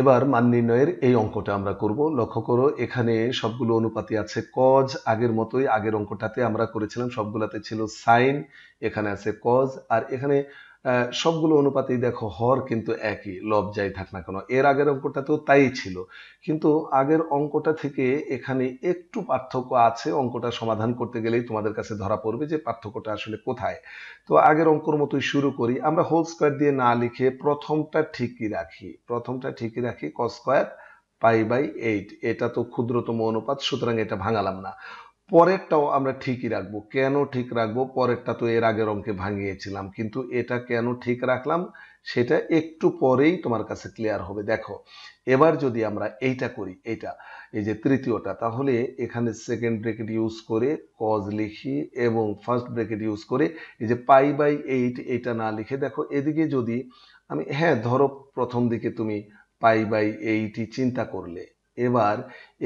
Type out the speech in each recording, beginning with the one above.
এবার মান নির্ণয়ের এই অঙ্কটা আমরা করব লক্ষ্য করো এখানে সবগুলো অনুপাতে আছে কজ আগের মতোই আগের অঙ্কটাতে আমরা করেছিলাম সবগুলাতে ছিল সাইন এখানে আছে কজ আর এখানে সবগুলো অনুপাতেই দেখো হর কিন্তু একই লব যাই থাক না কেন এর আগের অঙ্কটা তো তাই ছিল কিন্তু আগের অঙ্কটা থেকে এখানে একটু পার্থক্য আছে অঙ্কটা সমাধান করতে গেলেই তোমাদের কাছে ধরা পড়বে যে পার্থক্যটা আসলে কোথায় তো আগের অঙ্কর মতোই শুরু করি আমরা হোল স্কোয়ার দিয়ে না লিখে প্রথমটা ঠিকই রাখি প্রথমটা ঠিকই রাখি ক স্কোয়ার পাই বাই এইট এটা তো ক্ষুদ্রতম অনুপাত সুতরাং এটা ভাঙালাম না পরেরটাও আমরা ঠিকই রাখবো কেন ঠিক রাখবো পরেরটা তো এর আগের অঙ্কে ভাঙিয়েছিলাম কিন্তু এটা কেন ঠিক রাখলাম সেটা একটু পরেই তোমার কাছে ক্লিয়ার হবে দেখো এবার যদি আমরা এইটা করি এইটা এই যে তৃতীয়টা তাহলে এখানে সেকেন্ড ব্রেকেট ইউজ করে কজ লিখি এবং ফার্স্ট ব্রেকেট ইউজ করে এই যে পাই বাই এইট এইটা না লিখে দেখো এদিকে যদি আমি হ্যাঁ ধরো প্রথম দিকে তুমি পাই বাই এইটই চিন্তা করলে এবার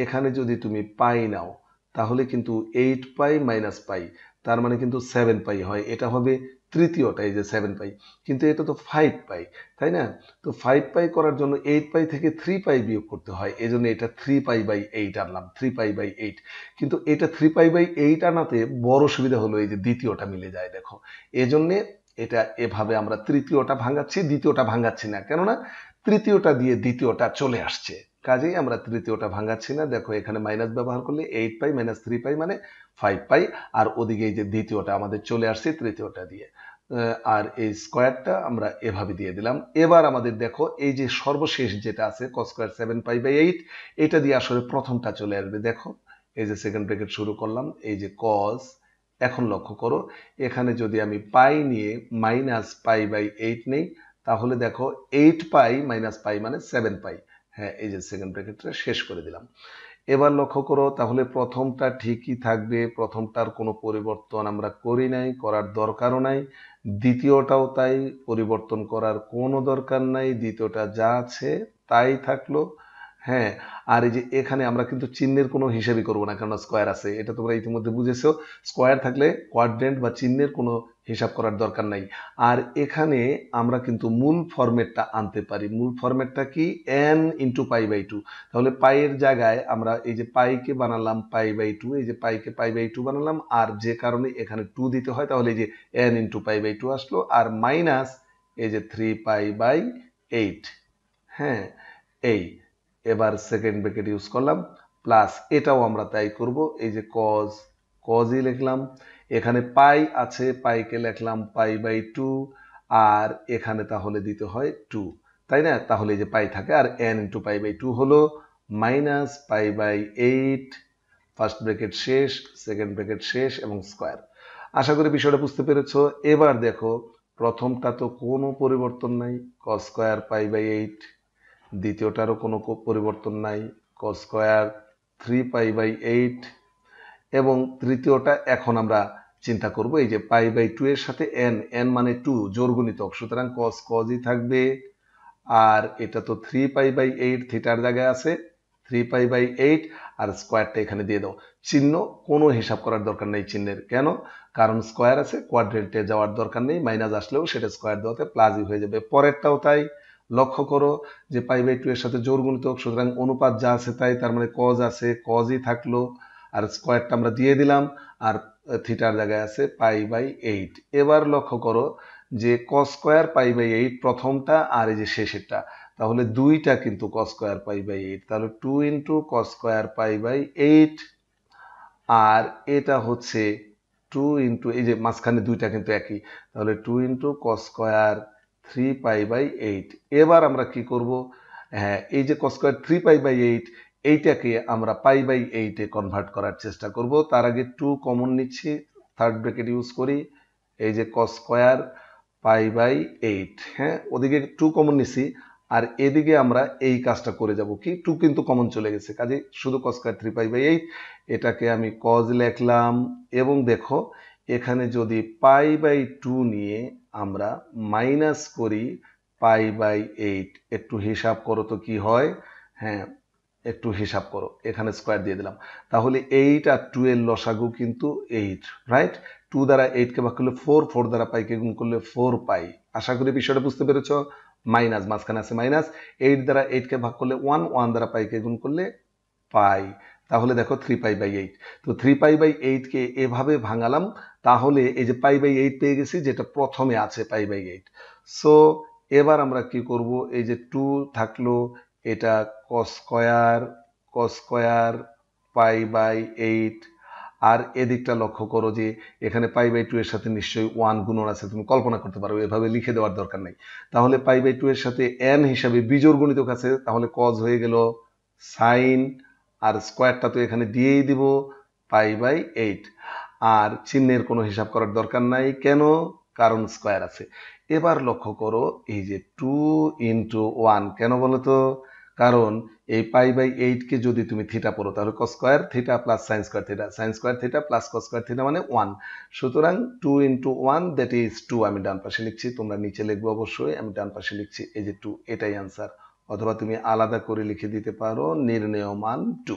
এখানে যদি তুমি পাই নাও তাহলে কিন্তু এইট পাই মাইনাস পাই তার মানে কিন্তু সেভেন পাই হয় এটা হবে তৃতীয়টা এই যে সেভেন পাই কিন্তু এটা তো ফাইভ পাই তাই না তো ফাইভ পাই করার জন্য এইট পাই থেকে থ্রি পাই বিয়োগ করতে হয় এই জন্য এটা থ্রি পাই বাই এইট আনলাম থ্রি পাই বাই এইট কিন্তু এটা থ্রি পাই বাই এইট আনাতে বড় সুবিধা হলো এই যে দ্বিতীয়টা মিলে যায় দেখো এজন্যে এটা এভাবে আমরা তৃতীয়টা ভাঙাচ্ছি দ্বিতীয়টা ভাঙাচ্ছি না কেননা তৃতীয়টা দিয়ে দ্বিতীয়টা চলে আসছে কাজেই আমরা তৃতীয়টা ভাঙাচ্ছি না দেখো এখানে মাইনাস ব্যবহার করলে eight pi minus three pi মানে ফাইভ পাই আর ওদিকে এই যে দ্বিতীয়টা আমাদের চলে আসছে তৃতীয়টা দিয়ে আর এই স্কোয়ারটা আমরা এভাবে দিয়ে দিলাম এবার আমাদের দেখো এই যে সর্বশেষ যেটা আছে cos square seven pi by eight এটা দিয়ে আসলে প্রথমটা চলে আসবে দেখো এই যে সেকেন্ড ব্রেকেট শুরু করলাম এই যে কস এখন লক্ষ্য করো এখানে যদি আমি পাই নিয়ে মাইনাস পাই বাই এইট নেই তাহলে দেখো এইট পাই মাইনাস পাই মানে সেভেন পাই হ্যাঁ এই যে সেকেন্ড ব্র্যাকেটটা শেষ করে দিলাম এবার লক্ষ্য করো তাহলে প্রথমটা ঠিকই থাকবে প্রথমটার কোনো পরিবর্তন আমরা করি নাই করার দরকারও নাই দ্বিতীয়টাও তাই পরিবর্তন করার কোনো দরকার নাই দ্বিতীয়টা যা আছে তাই থাকলো হ্যাঁ আর এই যে এখানে আমরা কিন্তু চিহ্নের কোনো হিসেবই করবো না কেননা স্কোয়ার আছে এটা তোমরা ইতিমধ্যে বুঝেছো স্কোয়ার থাকলে কোয়াড্রেন্ট বা চিহ্নের কোনো হিসাব করার দরকার নাই আর এখানে আমরা কিন্তু মূল ফর্মেটটা আনতে পারি মূল ফর্মেটটা কি n into pi by two তাহলে পাইয়ের জায়গায় আমরা এই যে পাইকে বানালাম পাই বাই টু এই যে পাইকে পাই বাই টু বানালাম আর যে কারণে এখানে টু দিতে হয় তাহলে এই যে n into pi by two আসলো আর মাইনাস এই যে থ্রি পাই বাই এইট হ্যাঁ এই এবার সেকেন্ড ব্রেকেট ইউজ করলাম প্লাস এটাও আমরা তাই করব এই যে কজ কজই লিখলাম এখানে পাই আছে পাইকে লিখলাম পাই বাই টু আর এখানে তাহলে দিতে হয় টু তাই না তাহলে যে পাই থাকে আর n into pi by two হলো minus pi by eight first bracket শেষ সেকেন্ড ব্রেকেট শেষ এবং স্কোয়ার আশা করি বিষয়টা বুঝতে পেরেছ এবার দেখো প্রথমটা তো কোনো পরিবর্তন নাই cos square pi by eight দ্বিতীয়টারও কোনো পরিবর্তন নাই cos square three pi by eight এবং তৃতীয়টা এখন আমরা চিন্তা করব এই যে পাই বাই টু এর সাথে এন এন মানে টু জোরগণিতক সুতরাং কস কজই থাকবে আর এটা তো থ্রি পাই বাই এইট থিটার জায়গায় আছে থ্রি পাই বাই এইট আর স্কোয়ারটা এখানে দিয়ে দাও চিহ্ন কোনো হিসাব করার দরকার নেই চিহ্নের কেন কারণ স্কোয়ার আছে কোয়াড্রেন্টে যাওয়ার দরকার নেই মাইনাস আসলেও সেটা স্কোয়ার দেওয়াতে প্লাসই হয়ে যাবে পরেরটাও তাই লক্ষ্য করো যে পাই বাই টু এর সাথে জোর গুণিতক সুতরাং অনুপাত যা আছে তাই তার মানে কজ আছে কজই থাকলো আর স্কোয়ারটা আমরা দিয়ে দিলাম আর থিটার জায়গায় আছে পাই বাই এইট এবার লক্ষ্য করো যে cos square pi by eight প্রথমটা আর এই যে শেষেরটা তাহলে দুইটা কিন্তু cos square pi by eight তাহলে two into cos square pi by eight আর এটা হচ্ছে টু ইন্টু এই যে মাঝখানে দুইটা কিন্তু একই তাহলে two into cos square three pi by eight এবার আমরা কি করব হ্যাঁ এই যে cos square three pi by eight এইটাকে আমরা পাই বাই এইটে কনভার্ট করার চেষ্টা করব তার আগে টু কমন নিচ্ছি থার্ড ব্রেকেট ইউজ করি এই যে কস্কোয়ার পাই বাই এইট হ্যাঁ ওদিকে টু কমন নিছি আর এদিকে আমরা এই কাজটা করে যাব কি টু কিন্তু কমন চলে গেছে কাজে শুধু cos square three pi by eight এটাকে আমি কজ লেখলাম এবং দেখো এখানে যদি পাই বাই টু নিয়ে আমরা মাইনাস করি পাই বাই এইট একটু হিসাব করো তো কি হয় হ্যাঁ একটু হিসাব করো এখানে স্কোয়ার দিয়ে দিলাম তাহলে এইট আর টু এর লসাগু কিন্তু এইট রাইট টু দ্বারা এইটকে ভাগ করলে ফোর ফোর দ্বারা পাইকে গুণ করলে ফোর পাই আশা করি বিষয়টা বুঝতে পেরেছ মাইনাস মাঝখানে আছে মাইনাস এইট দ্বারা এইটকে ভাগ করলে ওয়ান ওয়ান দ্বারা পাইকে গুণ করলে পাই তাহলে দেখো থ্রি পাই বাই এইট তো থ্রি পাই বাই এইটকে এভাবে ভাঙালাম তাহলে এই যে পাই বাই এইট পেয়ে গেছি যেটা প্রথমে আছে পাই বাই এইট সো এবার আমরা কি করব এই যে টু থাকলো এটা কস্কয়ার কস্কয়ার পাই বাই এইট আর এদিকটা লক্ষ্য করো যে এখানে পাই বাই টু এর সাথে নিশ্চয়ই ওয়ান গুণন আছে তুমি কল্পনা করতে পারো এভাবে লিখে দেওয়ার দরকার নেই তাহলে পাই বাই টু এর সাথে এন হিসাবে বিজোর গণিতক আছে তাহলে কজ হয়ে গেল সাইন আর স্কোয়ারটা তো এখানে দিয়েই দিব পাই বাই এইট আর চিহ্নের কোনো হিসাব করার দরকার নাই কেন কারণ স্কোয়ার আছে এবার লক্ষ্য করো এই যে টু ইন্টু ওয়ান কেন বলো তো কারণ এই পাই বাই এইটকে যদি তুমি থিটা পড়ো তাহলে cos square square theta plus sine square theta sine square theta plus cos square square theta মানে ওয়ান সুতরাং two into one that is two আমি ডান পাশে লিখছি তোমরা নিচে লিখবো অবশ্যই আমি ডান পাশে লিখছি এই যে টু এটাই আনসার অথবা তুমি আলাদা করে লিখে দিতে পারো নির্ণয় মান টু